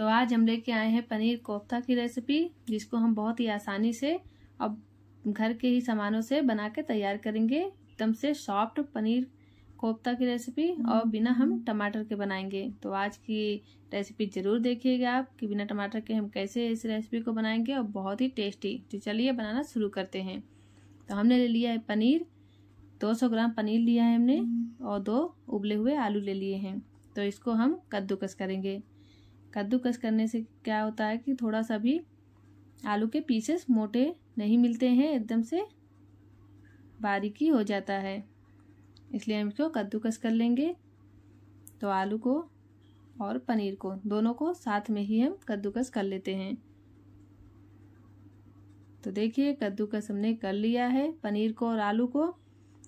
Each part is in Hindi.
तो आज हम लेके आए हैं पनीर कोफ्ता की रेसिपी जिसको हम बहुत ही आसानी से अब घर के ही सामानों से बना के तैयार करेंगे एकदम से सॉफ्ट पनीर कोफ्ता की रेसिपी और बिना हम टमाटर के बनाएंगे तो आज की रेसिपी ज़रूर देखिएगा आप कि बिना टमाटर के हम कैसे इस रेसिपी को बनाएंगे और बहुत ही टेस्टी तो चलिए बनाना शुरू करते हैं तो हमने ले लिया है पनीर 200 ग्राम पनीर लिया है हमने और दो उबले हुए आलू ले लिए हैं तो इसको हम कद्दूकस करेंगे कद्दूकस करने से क्या होता है कि थोड़ा सा भी आलू के पीसेस मोटे नहीं मिलते हैं एकदम से बारीकी हो जाता है इसलिए हम इसको कद्दूकस कर लेंगे तो आलू को और पनीर को दोनों को साथ में ही हम कद्दूकस कर लेते हैं तो देखिए कद्दूकस हमने कर लिया है पनीर को और आलू को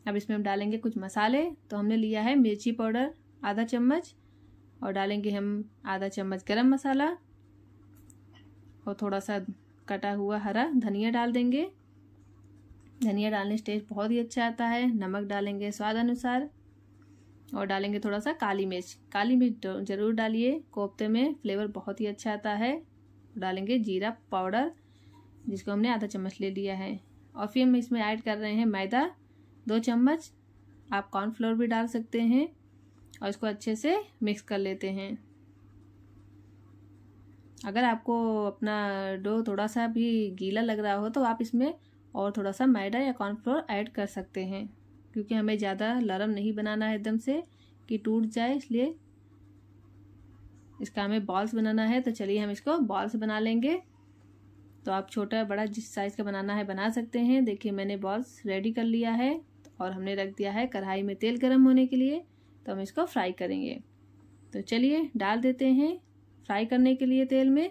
अब इसमें हम डालेंगे कुछ मसाले तो हमने लिया है मिर्ची पाउडर आधा चम्मच और डालेंगे हम आधा चम्मच गरम मसाला और थोड़ा सा कटा हुआ हरा धनिया डाल देंगे धनिया डालने से टेस्ट बहुत ही अच्छा आता है नमक डालेंगे स्वाद अनुसार और डालेंगे थोड़ा सा काली मिर्च काली मिर्च ज़रूर डालिए कोफ्ते में फ्लेवर बहुत ही अच्छा आता है डालेंगे जीरा पाउडर जिसको हमने आधा चम्मच ले लिया है और फिर हम इसमें ऐड कर रहे हैं मैदा दो चम्मच आप कॉर्नफ्लोर भी डाल सकते हैं और इसको अच्छे से मिक्स कर लेते हैं अगर आपको अपना डो थोड़ा सा भी गीला लग रहा हो तो आप इसमें और थोड़ा सा मैदा या कॉर्नफ्लोर ऐड कर सकते हैं क्योंकि हमें ज़्यादा लरम नहीं बनाना है एकदम से कि टूट जाए इसलिए इसका हमें बॉल्स बनाना है तो चलिए हम इसको बॉल्स बना लेंगे तो आप छोटा बड़ा जिस साइज़ का बनाना है बना सकते हैं देखिए मैंने बॉल्स रेडी कर लिया है और हमने रख दिया है कढ़ाई में तेल गर्म होने के लिए तो हम इसको फ्राई करेंगे तो चलिए डाल देते हैं फ्राई करने के लिए तेल में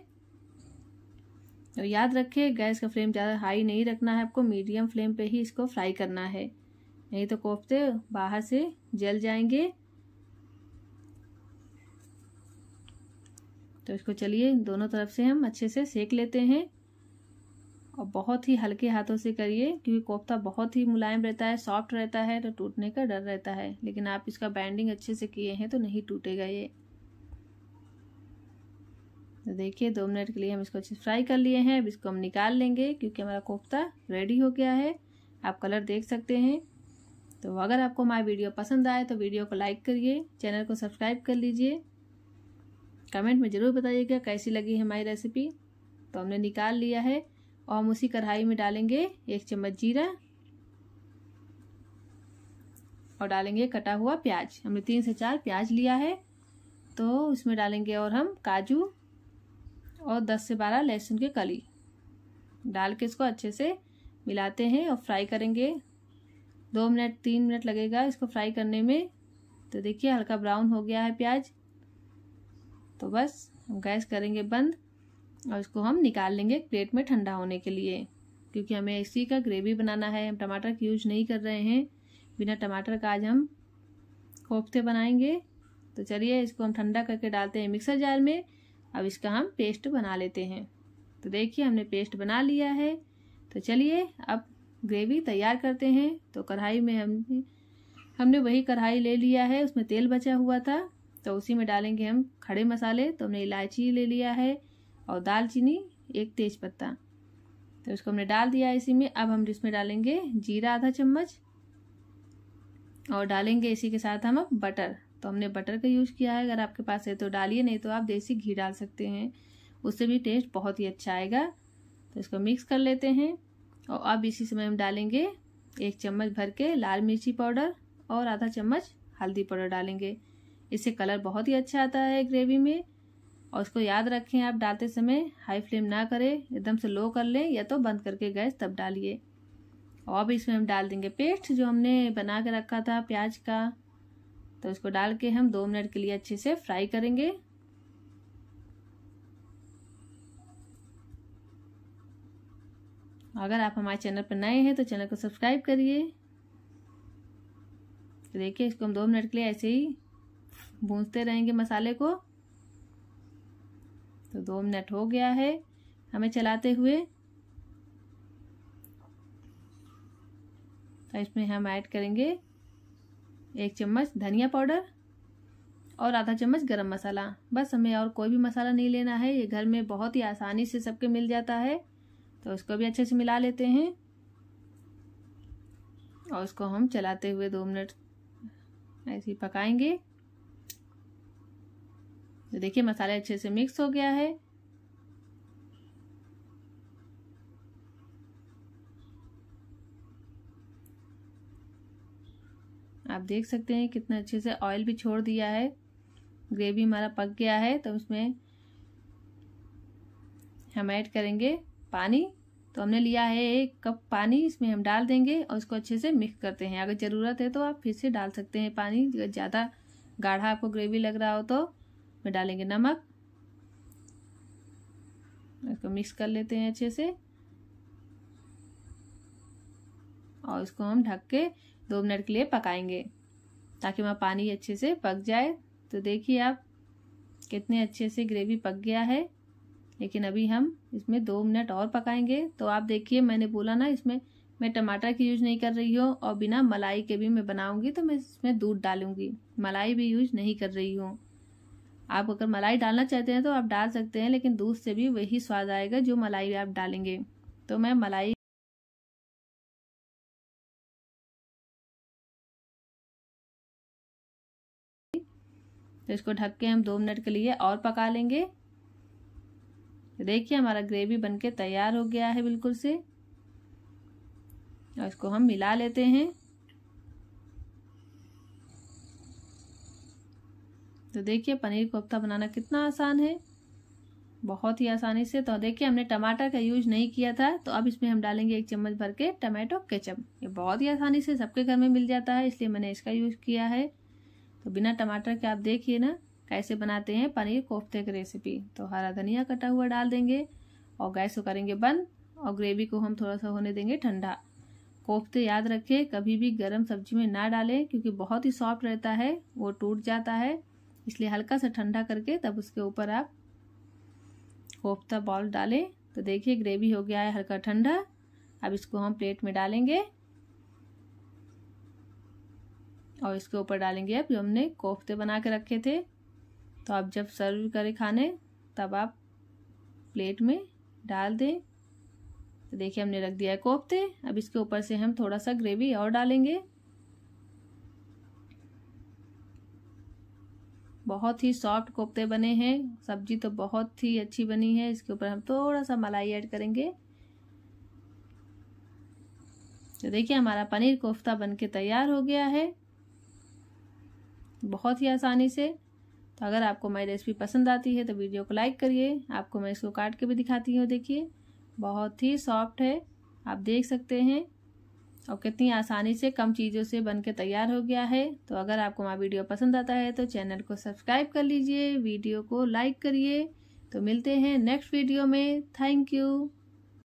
और याद रखें गैस का फ्लेम ज़्यादा हाई नहीं रखना है आपको मीडियम फ्लेम पे ही इसको फ्राई करना है नहीं तो कोफ्ते बाहर से जल जाएंगे तो इसको चलिए दोनों तरफ से हम अच्छे से सेक लेते हैं और बहुत ही हल्के हाथों से करिए क्योंकि कोफ्ता बहुत ही मुलायम रहता है सॉफ्ट रहता है तो टूटने का डर रहता है लेकिन आप इसका बैंडिंग अच्छे से किए हैं तो नहीं टूटेगा ये तो देखिए दो मिनट के लिए हम इसको अच्छे फ्राई कर लिए हैं अब इसको हम निकाल लेंगे क्योंकि हमारा कोफ्ता रेडी हो गया है आप कलर देख सकते हैं तो अगर आपको हमारा वीडियो पसंद आए तो वीडियो को लाइक करिए चैनल को सब्सक्राइब कर लीजिए कमेंट में ज़रूर बताइएगा कैसी लगी हमारी रेसिपी तो हमने निकाल लिया है और हम उसी कढ़ाई में डालेंगे एक चम्मच जीरा और डालेंगे कटा हुआ प्याज हमने तीन से चार प्याज लिया है तो उसमें डालेंगे और हम काजू और दस से बारह लहसुन के कली डाल के इसको अच्छे से मिलाते हैं और फ्राई करेंगे दो मिनट तीन मिनट लगेगा इसको फ्राई करने में तो देखिए हल्का ब्राउन हो गया है प्याज तो बस हम गैस करेंगे बंद और इसको हम निकाल लेंगे प्लेट में ठंडा होने के लिए क्योंकि हमें इसी का ग्रेवी बनाना है हम टमाटर की यूज नहीं कर रहे हैं बिना टमाटर का आज हम कोफ्ते बनाएंगे तो चलिए इसको हम ठंडा करके डालते हैं मिक्सर जार में अब इसका हम पेस्ट बना लेते हैं तो देखिए हमने पेस्ट बना लिया है तो चलिए अब ग्रेवी तैयार करते हैं तो कढ़ाई में हम हमने वही कढ़ाई ले लिया है उसमें तेल बचा हुआ था तो उसी में डालेंगे हम खड़े मसाले तो हमने इलायची ले लिया है और दालचीनी एक तेज़पत्ता तो इसको हमने डाल दिया इसी में अब हम इसमें डालेंगे जीरा आधा चम्मच और डालेंगे इसी के साथ हम अब बटर तो हमने बटर का यूज़ किया है अगर आपके पास है तो डालिए नहीं तो आप देसी घी डाल सकते हैं उससे भी टेस्ट बहुत ही अच्छा आएगा तो इसको मिक्स कर लेते हैं और अब इसी समय हम डालेंगे एक चम्मच भर के लाल मिर्ची पाउडर और आधा चम्मच हल्दी पाउडर डालेंगे इससे कलर बहुत ही अच्छा आता है ग्रेवी में और उसको याद रखें आप डालते समय हाई फ्लेम ना करें एकदम से लो कर लें या तो बंद करके गैस तब डालिए और भी इसमें हम डाल देंगे पेस्ट जो हमने बना के रखा था प्याज का तो उसको डाल के हम दो मिनट के लिए अच्छे से फ्राई करेंगे अगर आप हमारे चैनल पर नए हैं तो चैनल को सब्सक्राइब करिए तो देखिए इसको हम दो मिनट के लिए ऐसे ही भूनते रहेंगे मसाले को तो दो मिनट हो गया है हमें चलाते हुए तो इसमें हम ऐड करेंगे एक चम्मच धनिया पाउडर और आधा चम्मच गरम मसाला बस हमें और कोई भी मसाला नहीं लेना है ये घर में बहुत ही आसानी से सबके मिल जाता है तो इसको भी अच्छे से मिला लेते हैं और उसको हम चलाते हुए दो मिनट ऐसे ही पकाएंगे तो देखिए मसाले अच्छे से मिक्स हो गया है आप देख सकते हैं कितना अच्छे से ऑयल भी छोड़ दिया है ग्रेवी हमारा पक गया है तो उसमें हम ऐड करेंगे पानी तो हमने लिया है एक कप पानी इसमें हम डाल देंगे और इसको अच्छे से मिक्स करते हैं अगर ज़रूरत है तो आप फिर से डाल सकते हैं पानी ज़्यादा गाढ़ा आपको ग्रेवी लग रहा हो तो में डालेंगे नमक इसको मिक्स कर लेते हैं अच्छे से और इसको हम ढक के दो मिनट के लिए पकाएंगे ताकि वहाँ पानी अच्छे से पक जाए तो देखिए आप कितने अच्छे से ग्रेवी पक गया है लेकिन अभी हम इसमें दो मिनट और पकाएंगे तो आप देखिए मैंने बोला ना इसमें मैं टमाटर की यूज़ नहीं कर रही हूँ और बिना मलाई के भी मैं बनाऊँगी तो मैं इसमें दूध डालूँगी मलाई भी यूज नहीं कर रही हूँ आप अगर मलाई डालना चाहते हैं तो आप डाल सकते हैं लेकिन दूध से भी वही स्वाद आएगा जो मलाई आप डालेंगे तो मैं मलाई तो इसको ढक के हम दो मिनट के लिए और पका लेंगे देखिए हमारा ग्रेवी बनके तैयार हो गया है बिल्कुल से और इसको हम मिला लेते हैं तो देखिए पनीर कोफ्ता बनाना कितना आसान है बहुत ही आसानी से तो देखिए हमने टमाटर का यूज नहीं किया था तो अब इसमें हम डालेंगे एक चम्मच भर के टमाटो केचप ये बहुत ही आसानी से सबके घर में मिल जाता है इसलिए मैंने इसका यूज किया है तो बिना टमाटर के आप देखिए ना कैसे बनाते हैं पनीर कोफ्ते की रेसिपी तो हरा धनिया कटा हुआ डाल देंगे और गैस को करेंगे बंद और ग्रेवी को हम थोड़ा सा होने देंगे ठंडा कोफ्ते याद रखें कभी भी गर्म सब्जी में ना डालें क्योंकि बहुत ही सॉफ्ट रहता है वो टूट जाता है इसलिए हल्का सा ठंडा करके तब उसके ऊपर आप कोफ्ता बॉल डालें तो देखिए ग्रेवी हो गया है हल्का ठंडा अब इसको हम प्लेट में डालेंगे और इसके ऊपर डालेंगे अब जो हमने कोफ्ते बना के रखे थे तो आप जब सर्व करें खाने तब आप प्लेट में डाल दें तो देखिए हमने रख दिया है कोफ्ते अब इसके ऊपर से हम थोड़ा सा ग्रेवी और डालेंगे बहुत ही सॉफ्ट कोफ्ते बने हैं सब्जी तो बहुत ही अच्छी बनी है इसके ऊपर हम थोड़ा सा मलाई ऐड करेंगे तो देखिए हमारा पनीर कोफ्ता बनके तैयार हो गया है बहुत ही आसानी से तो अगर आपको मेरी रेसिपी पसंद आती है तो वीडियो को लाइक करिए आपको मैं इसको काट के भी दिखाती हूँ देखिए बहुत ही सॉफ्ट है आप देख सकते हैं और कितनी आसानी से कम चीज़ों से बन के तैयार हो गया है तो अगर आपको हमारा वीडियो पसंद आता है तो चैनल को सब्सक्राइब कर लीजिए वीडियो को लाइक करिए तो मिलते हैं नेक्स्ट वीडियो में थैंक यू